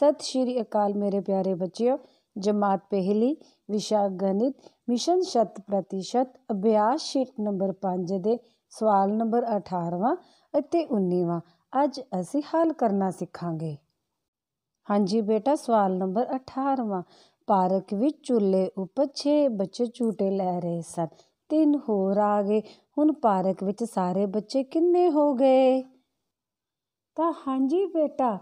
ਸਤਿ ਸ਼੍ਰੀ ਅਕਾਲ ਮੇਰੇ ਪਿਆਰੇ ਬੱਚਿਓ ਜਮਾਤ ਪਹਿਲੀ ਵਿਸ਼ਾ ਗਣਿਤ ਮਿਸ਼ਨ ਸ਼ਤ ਪ੍ਰਤੀਸ਼ਤ ਅਭਿਆਸ ਸ਼ੀਟ ਨੰਬਰ 5 ਦੇ ਸਵਾਲ ਨੰਬਰ 18ਵਾਂ ਅਤੇ 19ਵਾਂ ਅੱਜ ਅਸੀਂ ਹੱਲ ਕਰਨਾ ਸਿੱਖਾਂਗੇ ਹਾਂਜੀ ਬੇਟਾ ਸਵਾਲ ਨੰਬਰ 18ਵਾਂ ਪਾਰਕ ਵਿੱਚ ਚੁੱਲ੍ਹੇ ਉੱਪਰ 6 ਬੱਚੇ ਝੂਟੇ ਲੈ ਰਹੇ ਸਨ ਤਿੰਨ ਹੋਰ ਆ ਗਏ ਹੁਣ ਪਾਰਕ ਵਿੱਚ ਸਾਰੇ ਬੱਚੇ ਕਿੰਨੇ ਹੋ ਗਏ ਤਾਂ ਹਾਂਜੀ ਬੇਟਾ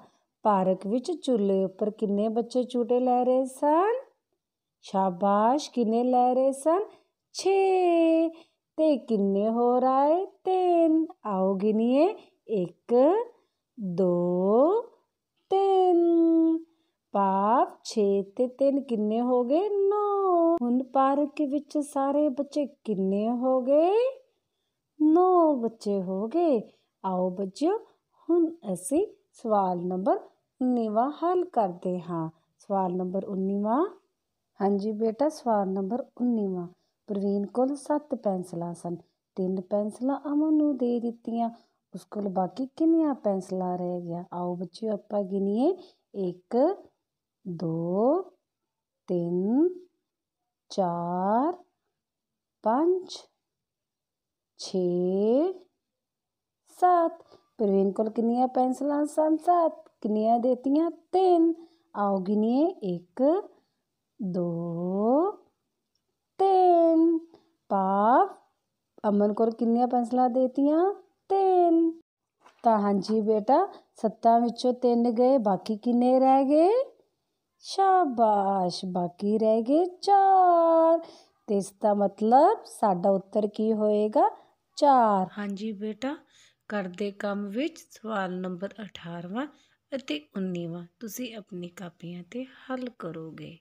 पार्क विच चूल्हे उपर कि बच्चे चूटे लै रहे सन शाबाश किन्ने लै रहे सन छे ते किन्ने होर आए तीन आओ गिनी एक दो तीन पाप छे ते तीन किन्ने हो गए नौ हूँ पार्क विच सारे बच्चे किन्ने हो गए नौ बच्चे हो गए आओ बच्चे हूँ असी सवाल नंबर ਉੱਨੀਵਾਂ ਹੱਲ ਕਰਦੇ ਹਾਂ ਸਵਾਲ ਨੰਬਰ 19ਵਾਂ ਹਾਂਜੀ ਬੇਟਾ ਸਵਾਲ ਨੰਬਰ 19ਵਾਂ ਪ੍ਰਵੀਨ ਕੋਲ 7 ਪੈਨਸਲਾਂ ਸਨ ਤਿੰਨ ਪੈਨਸਲਾਂ ਅਮਨ ਨੂੰ ਦੇ ਦਿੱਤੀਆਂ ਉਸ ਕੋਲ ਬਾਕੀ ਕਿੰਨੀਆਂ ਪੈਨਸਲਾਂ ਰਹਿ ਗਿਆ ਆਓ ਬੱਚਿਓ ਆਪਾਂ ਗਿਣੀਏ 1 2 3 4 5 6 7 प्रविंकल किनिया पेंसिल सात किनिया देतियाँ तीन आओ गिनिए एक दो तीन पाप अमन को किनिया पेंसिल देतियाँ तीन ਤਾਂ ਹਾਂਜੀ ਬੇਟਾ ਸੱਤਾਂ ਵਿੱਚੋਂ ਤਿੰਨ ਗਏ ਬਾਕੀ ਕਿੰਨੇ ਰਹਿ ਗਏ ਸ਼ਾਬਾਸ਼ ਬਾਕੀ ਰਹਿ ਗਏ ਚਾਰ ਤੇ ਇਸ ਦਾ ਮਤਲਬ ਸਾਡਾ ਉੱਤਰ ਕੀ ਹੋਏਗਾ ਚਾਰ ਹਾਂਜੀ ਬੇਟਾ ਘਰ ਦੇ ਕੰਮ ਵਿੱਚ ਸਵਾਲ ਨੰਬਰ 18ਵਾਂ ਅਤੇ 19ਵਾਂ ਤੁਸੀਂ ਆਪਣੀ ਕਾਪੀਆਂ 'ਤੇ ਹੱਲ ਕਰੋਗੇ